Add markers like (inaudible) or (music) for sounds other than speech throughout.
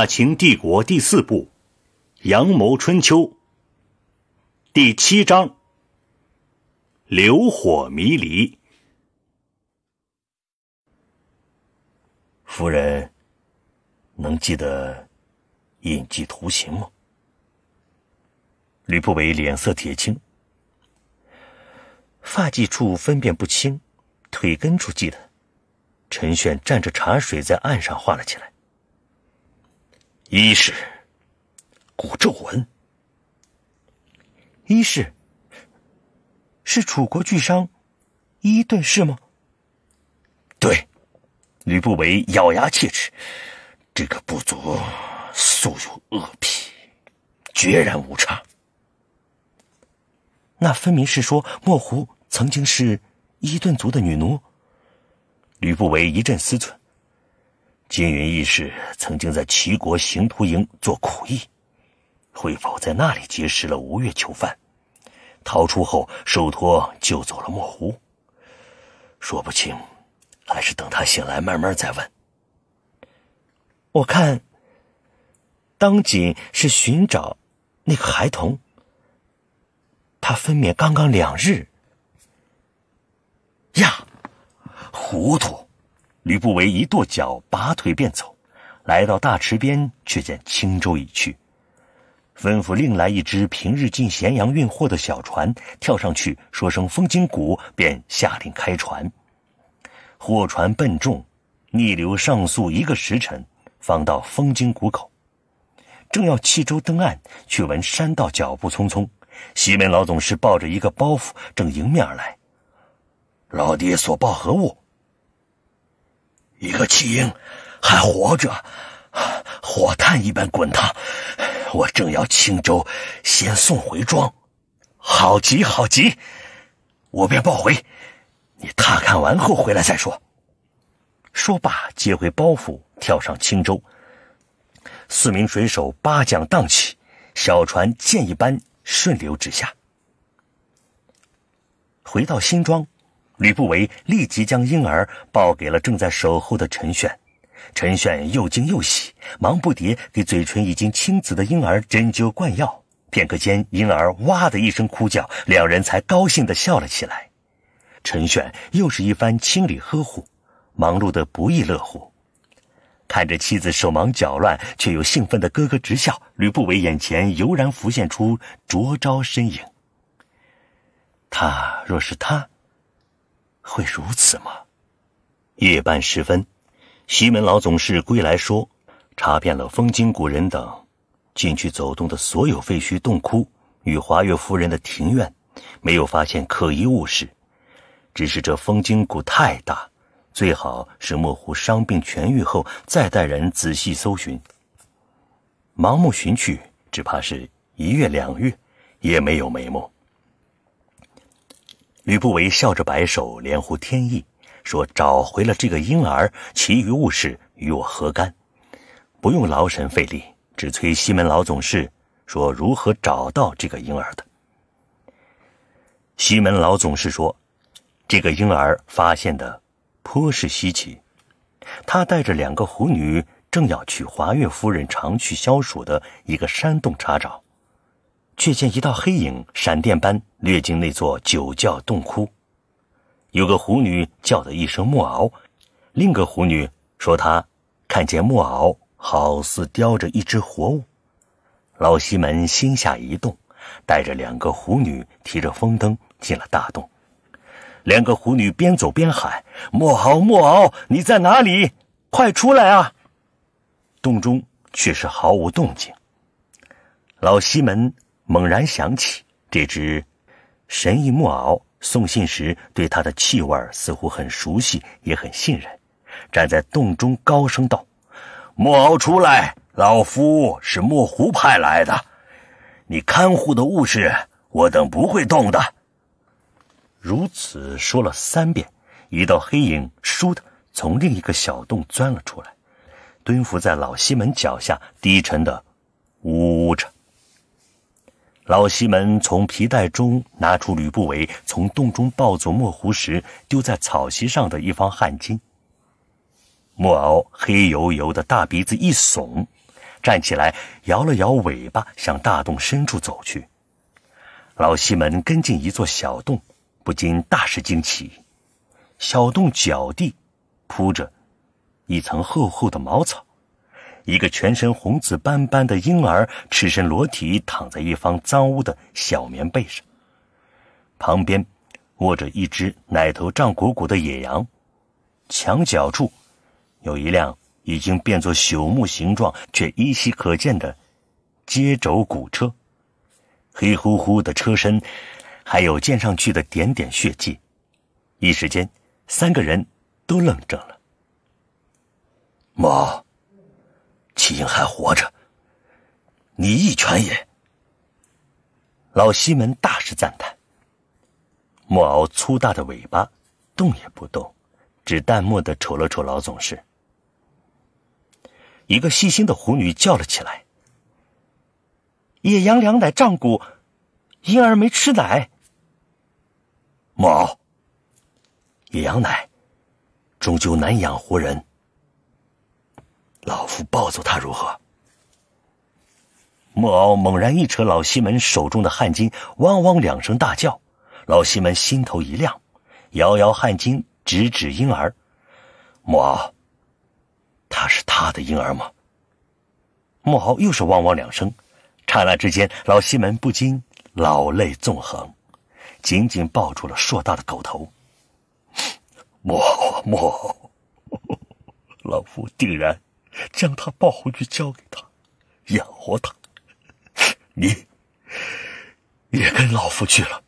《大秦帝国》第四部，《阳谋春秋》第七章，《流火迷离》。夫人，能记得印记图形吗？吕不韦脸色铁青，发髻处分辨不清，腿根处记得。陈炫蘸着茶水在案上画了起来。一是古咒文，一是是楚国巨商伊顿氏吗？对，吕不韦咬牙切齿，这个部族素有恶癖，决然无差。那分明是说，莫胡曾经是伊顿族的女奴。吕不韦一阵思忖。金云义士曾经在齐国刑徒营做苦役，会否在那里结识了吴越囚犯？逃出后受托救走了墨胡。说不清，还是等他醒来慢慢再问。我看，当仅是寻找那个孩童。他分娩刚刚两日，呀，糊涂！吕不韦一跺脚，拔腿便走，来到大池边，却见青州已去，吩咐另来一只平日进咸阳运货的小船，跳上去说声“风金谷”，便下令开船。货船笨重，逆流上溯一个时辰，方到风金谷口。正要弃舟登岸，却闻山道脚步匆匆，西门老总是抱着一个包袱正迎面而来。老爹所抱何物？一个弃婴，还活着，火炭一般滚烫。我正要青舟先送回庄，好极好极，我便报回。你踏看完后回来再说。说罢，接回包袱，跳上青舟。四名水手八桨荡起，小船箭一般顺流直下，回到新庄。吕不韦立即将婴儿抱给了正在守候的陈炫，陈炫又惊又喜，忙不迭给嘴唇已经青紫的婴儿针灸灌药。片刻间，婴儿哇的一声哭叫，两人才高兴的笑了起来。陈炫又是一番清理呵护，忙碌得不亦乐乎。看着妻子手忙脚乱却又兴奋的咯咯直笑，吕不韦眼前油然浮现出卓昭身影。他若是他。会如此吗？夜半时分，西门老总事归来说，查遍了风经谷人等进去走动的所有废墟洞窟与华月夫人的庭院，没有发现可疑物事。只是这风经谷太大，最好是莫胡伤病痊愈后，再带人仔细搜寻。盲目寻去，只怕是一月两月也没有眉目。吕不韦笑着摆手，连呼天意，说：“找回了这个婴儿，其余物事与我何干？不用劳神费力，只催西门老总事，说如何找到这个婴儿的。”西门老总事说：“这个婴儿发现的颇是稀奇，他带着两个狐女，正要去华月夫人常去消暑的一个山洞查找。”却见一道黑影闪电般掠进那座酒窖洞窟，有个狐女叫的一声木敖”，另个狐女说她看见木敖好似叼着一只活物。老西门心下一动，带着两个狐女提着风灯进了大洞。两个狐女边走边喊：“木敖，木敖，你在哪里？快出来啊！”洞中却是毫无动静。老西门。猛然想起，这只神异木偶，送信时对他的气味似乎很熟悉，也很信任。站在洞中高声道：“木 o 出来，老夫是墨湖派来的，你看护的物事，我等不会动的。”如此说了三遍，一道黑影倏的从另一个小洞钻了出来，蹲伏在老西门脚下，低沉的呜呜着。老西门从皮带中拿出吕不韦从洞中抱走墨胡时丢在草席上的一方汗巾，木偶黑油油的大鼻子一耸，站起来摇了摇尾巴，向大洞深处走去。老西门跟进一座小洞，不禁大是惊奇。小洞脚地铺着一层厚厚的茅草。一个全身红紫斑斑的婴儿赤身裸体躺在一方脏污的小棉被上，旁边握着一只奶头胀鼓鼓的野羊，墙角处有一辆已经变作朽木形状却依稀可见的接轴古车，黑乎乎的车身还有溅上去的点点血迹，一时间三个人都愣怔了，妈。齐英还活着，你一拳也。老西门大是赞叹。木偶粗大的尾巴动也不动，只淡漠的瞅了瞅老总是。一个细心的狐女叫了起来：“野羊两奶胀鼓，婴儿没吃奶。”木偶，野羊奶终究难养活人。老夫抱走他如何？木敖猛然一扯老西门手中的汗巾，汪汪两声大叫。老西门心头一亮，摇摇汗巾，直指婴儿。木敖，他是他的婴儿吗？木敖又是汪汪两声。刹那之间，老西门不禁老泪纵横，紧紧抱住了硕大的狗头。木木，老夫定然。将他抱回去，交给他，养活他。(laughs) 你也跟老夫去了。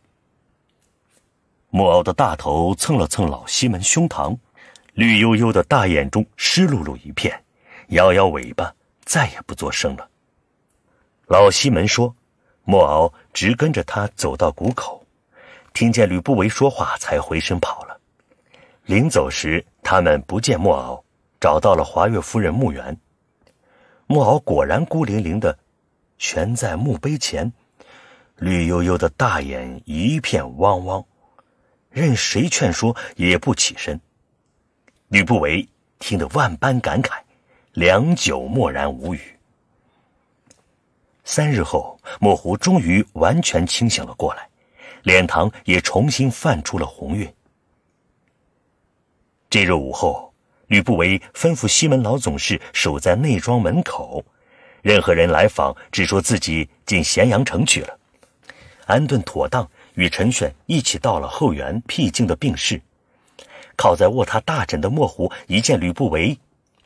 木偶的大头蹭了蹭老西门胸膛，绿油油的大眼中湿漉漉一片，摇摇尾巴，再也不作声了。老西门说：“木偶直跟着他走到谷口，听见吕不韦说话，才回身跑了。临走时，他们不见木偶。”找到了华月夫人墓园，墨敖果然孤零零的悬在墓碑前，绿油油的大眼一片汪汪，任谁劝说也不起身。吕不韦听得万般感慨，良久默然无语。三日后，墨胡终于完全清醒了过来，脸庞也重新泛出了红晕。这日午后。吕不韦吩咐西门老总事守在内庄门口，任何人来访只说自己进咸阳城去了，安顿妥当，与陈选一起到了后园僻静的病室，靠在卧榻大枕的莫胡一见吕不韦，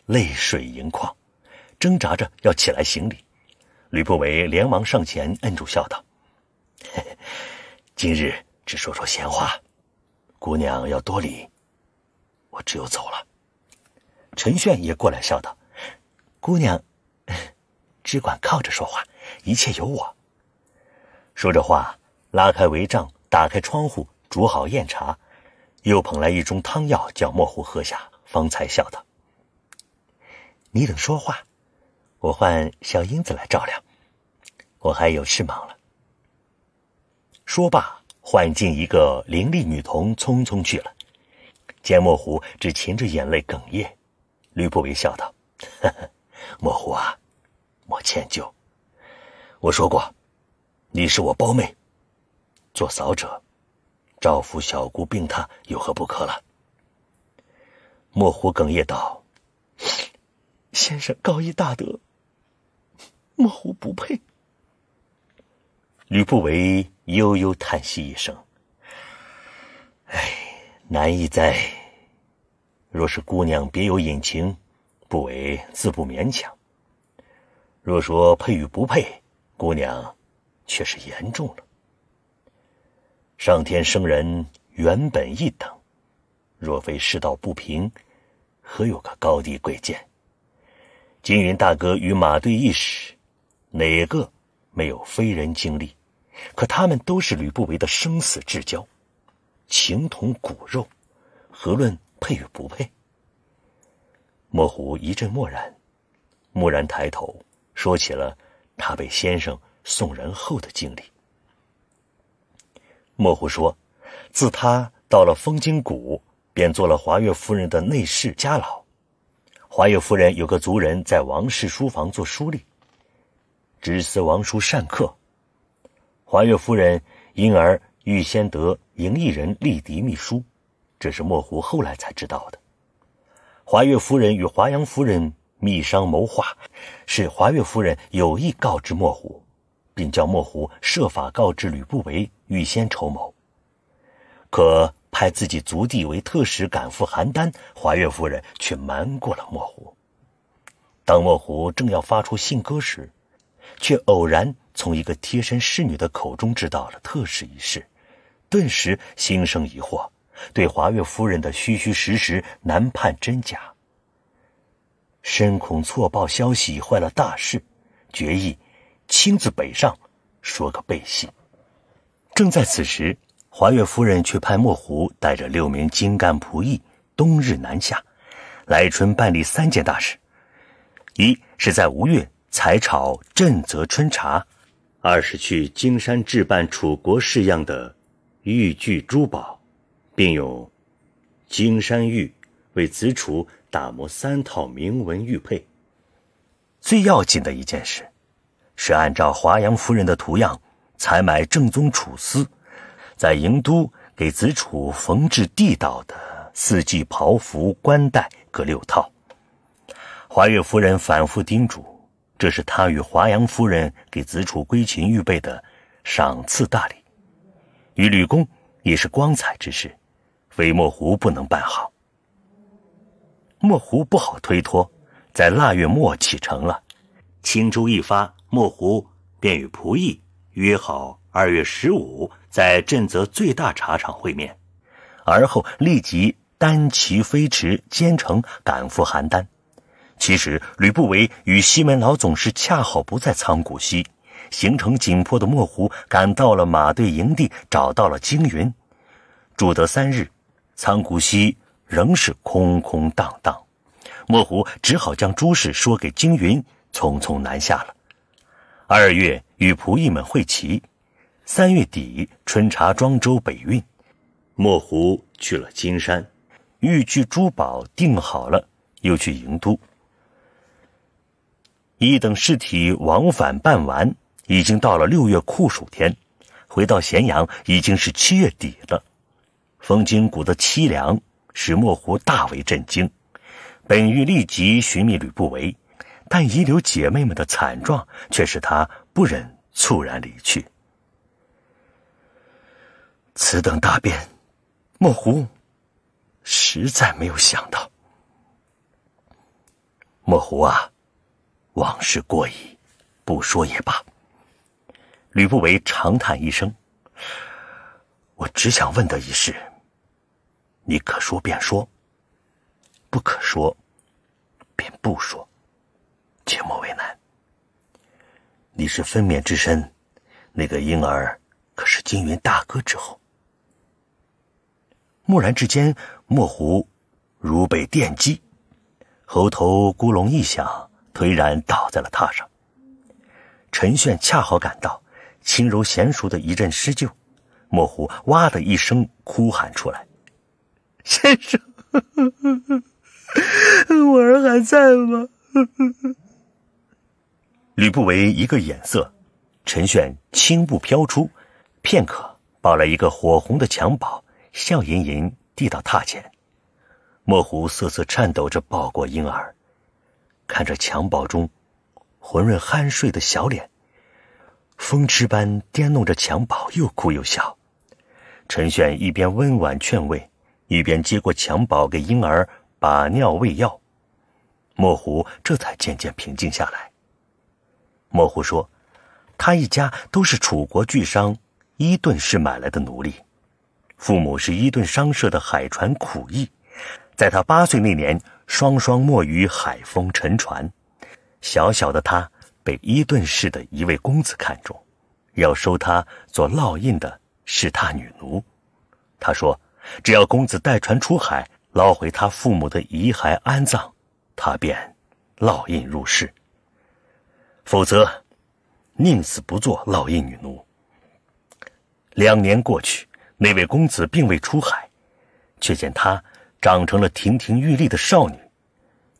泪水盈眶，挣扎着要起来行礼，吕不韦连忙上前摁住，笑道：“ (laughs) 今日只说说闲话，姑娘要多礼，我只有走了。”陈炫也过来笑道：“姑娘，(laughs) 只管靠着说话，一切有我。”说着话，拉开帷帐，打开窗户，煮好酽茶，又捧来一盅汤药，叫莫虎喝下，方才笑道：“你等说话，我换小英子来照料，我还有事忙了。”说罢，幻进一个伶俐女童，匆匆去了。见莫虎只噙着眼泪，哽咽。吕不韦笑道：“莫 (laughs) 胡啊，莫歉疚。我说过，你是我胞妹。做嫂者，照拂小姑病榻，有何不可了？”莫胡哽咽道：“ (laughs) 先生高义大德，莫胡不配。”吕不韦悠悠叹息一声：“哎，难易哉！”若是姑娘别有隐情，不为自不勉强。若说配与不配，姑娘却是严重了。上天生人原本一等，若非世道不平，何有个高低贵贱？金云大哥与马队一使，哪个没有非人经历？可他们都是吕不韦的生死至交，情同骨肉，何论？配与不配，莫胡一阵默然，蓦然抬头说起了他被先生送人后的经历。莫胡说，自他到了风金谷，便做了华月夫人的内侍家老。华月夫人有个族人在王氏书房做书吏，执司王叔善客，华月夫人因而预先得迎一人立嫡秘书。这是莫胡后来才知道的。华月夫人与华阳夫人密商谋划，是华月夫人有意告知莫胡，并叫莫胡设法告知吕不韦预先筹谋，可派自己族弟为特使赶赴邯郸。华月夫人却瞒过了莫胡。当莫胡正要发出信鸽时，却偶然从一个贴身侍女的口中知道了特使一事，顿时心生疑惑。对华岳夫人的虚虚实实难判真假，深恐错报消息坏了大事，决意亲自北上，说个背信。正在此时，华岳夫人却派莫胡带着六名精干仆役冬日南下，来春办理三件大事：一是在吴越采炒镇泽春茶；二是去荆山置办楚国式样的玉具珠宝。并用金山玉为子楚打磨三套铭文玉佩。最要紧的一件事，是按照华阳夫人的图样采买正宗楚丝，在郢都给子楚缝制地道的四季袍服、冠带各六套。华月夫人反复叮嘱，这是他与华阳夫人给子楚归秦预备的赏赐大礼，与吕公也是光彩之事。韦墨湖不能办好，墨湖不好推脱，在腊月末启程了。青州一发，墨湖便与仆役约好二月十五在镇泽最大茶厂会面，而后立即单骑飞驰，兼程赶赴邯郸。其实吕不韦与西门老总是恰好不在仓谷西，行程紧迫的墨湖赶到了马队营地，找到了京云，住得三日。仓库西仍是空空荡荡，莫胡只好将诸事说给金云，匆匆南下了。二月与仆役们会齐，三月底春茶庄周北运，莫胡去了金山，玉具珠宝定好了，又去营都。一等事体往返办完，已经到了六月酷暑天，回到咸阳已经是七月底了。风惊鼓的凄凉使莫胡大为震惊，本欲立即寻觅吕不韦，但遗留姐妹们的惨状却使他不忍猝然离去。此等大变，莫胡实在没有想到。莫胡啊，往事过矣，不说也罢。吕不韦长叹一声。我只想问的一事，你可说便说，不可说，便不说，切莫为难。你是分娩之身，那个婴儿可是金云大哥之后？蓦然之间，莫胡如被电击，喉头咕隆一响，颓然倒在了榻上。陈炫恰好赶到，轻柔娴熟的一阵施救。莫胡哇的一声哭喊出来：“先生，(laughs) 我儿还在吗？” (laughs) 吕不韦一个眼色，陈炫轻步飘出，片刻抱来一个火红的襁褓，笑吟吟递到榻前。莫胡瑟瑟颤抖着抱过婴儿，看着襁褓中浑润酣睡的小脸。风驰般颠弄着襁褓，又哭又笑。陈玄一边温婉劝慰，一边接过襁褓给婴儿把尿喂药。莫湖这才渐渐平静下来。莫湖说：“他一家都是楚国巨商伊顿氏买来的奴隶，父母是伊顿商社的海船苦役，在他八岁那年双双没于海风沉船。小小的他。”被伊顿市的一位公子看中，要收他做烙印的是他女奴。他说：“只要公子带船出海，捞回他父母的遗骸安葬，他便烙印入室；否则，宁死不做烙印女奴。”两年过去，那位公子并未出海，却见她长成了亭亭玉立的少女，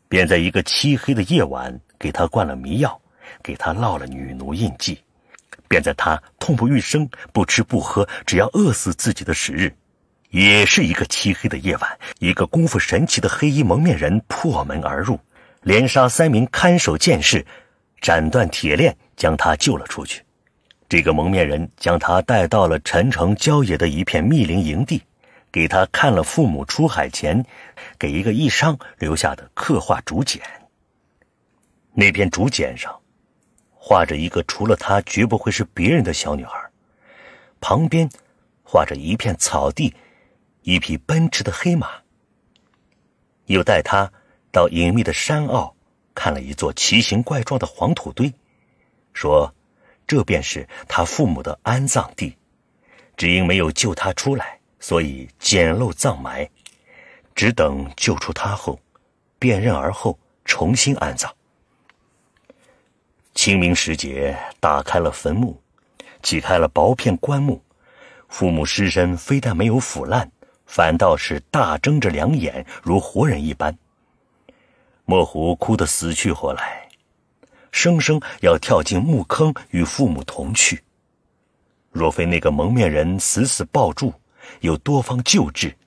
便在一个漆黑的夜晚给她灌了迷药。给他烙了女奴印记，便在他痛不欲生、不吃不喝、只要饿死自己的时日，也是一个漆黑的夜晚，一个功夫神奇的黑衣蒙面人破门而入，连杀三名看守剑士，斩断铁链，将他救了出去。这个蒙面人将他带到了陈城郊野的一片密林营地，给他看了父母出海前给一个义商留下的刻画竹简。那片竹简上。画着一个除了他绝不会是别人的小女孩，旁边画着一片草地，一匹奔驰的黑马。又带他到隐秘的山坳，看了一座奇形怪状的黄土堆，说：“这便是他父母的安葬地，只因没有救他出来，所以简陋葬埋，只等救出他后，辨认而后重新安葬。”清明时节，打开了坟墓，起开了薄片棺木，父母尸身非但没有腐烂，反倒是大睁着两眼，如活人一般。莫胡哭得死去活来，生生要跳进墓坑与父母同去。若非那个蒙面人死死抱住，有多方救治，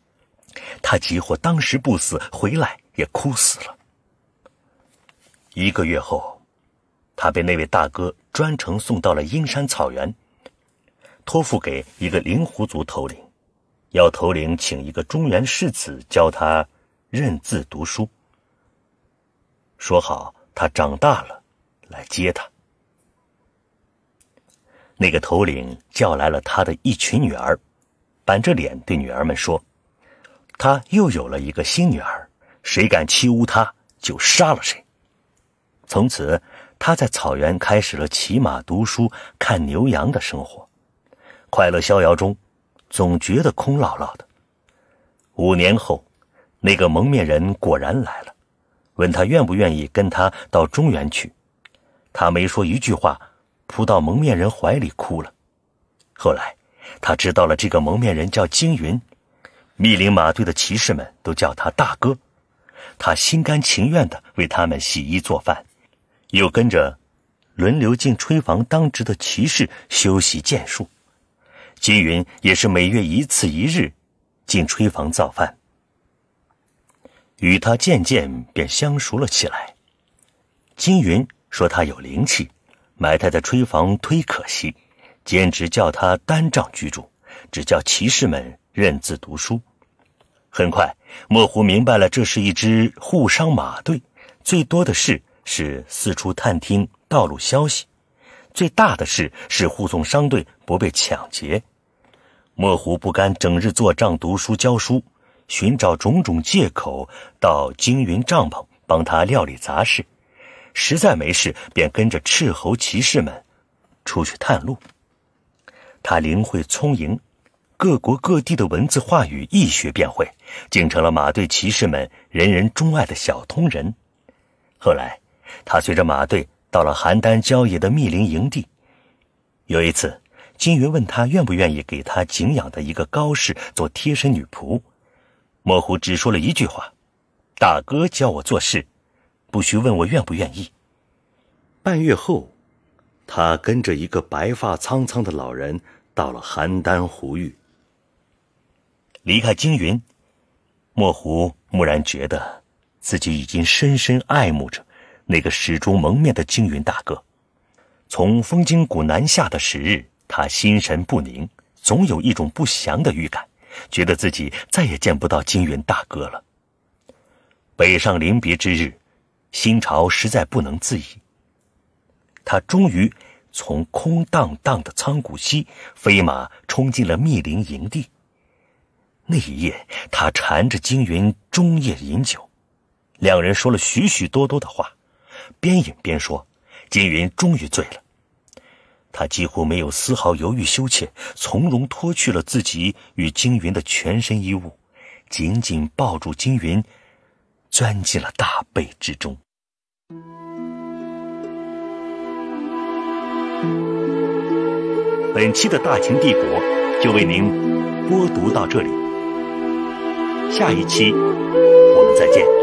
他即或当时不死，回来也哭死了。一个月后。他被那位大哥专程送到了阴山草原，托付给一个灵狐族头领，要头领请一个中原世子教他认字读书。说好他长大了来接他。那个头领叫来了他的一群女儿，板着脸对女儿们说：“他又有了一个新女儿，谁敢欺侮他，就杀了谁。”从此。他在草原开始了骑马、读书、看牛羊的生活，快乐逍遥中，总觉得空落落的。五年后，那个蒙面人果然来了，问他愿不愿意跟他到中原去。他没说一句话，扑到蒙面人怀里哭了。后来，他知道了这个蒙面人叫金云，密林马队的骑士们都叫他大哥。他心甘情愿的为他们洗衣做饭。又跟着轮流进炊房当值的骑士修习剑术，金云也是每月一次一日进炊房造饭，与他渐渐便相熟了起来。金云说他有灵气，埋汰在炊房忒可惜，兼职叫他单帐居住，只叫骑士们认字读书。很快，莫胡明白了，这是一支护商马队，最多的是。是四处探听道路消息，最大的事是护送商队不被抢劫。莫胡不甘整日做账、读书、教书，寻找种种借口到经云帐篷帮他料理杂事。实在没事，便跟着赤候骑士们出去探路。他灵慧聪颖，各国各地的文字话语一学便会，竟成了马队骑士们人人钟爱的小通人。后来。他随着马队到了邯郸郊野的密林营地。有一次，金云问他愿不愿意给他景仰的一个高士做贴身女仆，莫虎只说了一句话：“大哥教我做事，不需问我愿不愿意。”半月后，他跟着一个白发苍苍的老人到了邯郸胡域。离开金云，莫虎蓦然觉得，自己已经深深爱慕着。那个始终蒙面的青云大哥，从风金谷南下的时日，他心神不宁，总有一种不祥的预感，觉得自己再也见不到金云大哥了。北上临别之日，新潮实在不能自已。他终于从空荡荡的苍谷西飞马冲进了密林营地。那一夜，他缠着金云终夜饮酒，两人说了许许多多的话。边饮边说，金云终于醉了。他几乎没有丝毫犹豫羞怯，从容脱去了自己与金云的全身衣物，紧紧抱住金云，钻进了大被之中。本期的大秦帝国就为您播读到这里，下一期我们再见。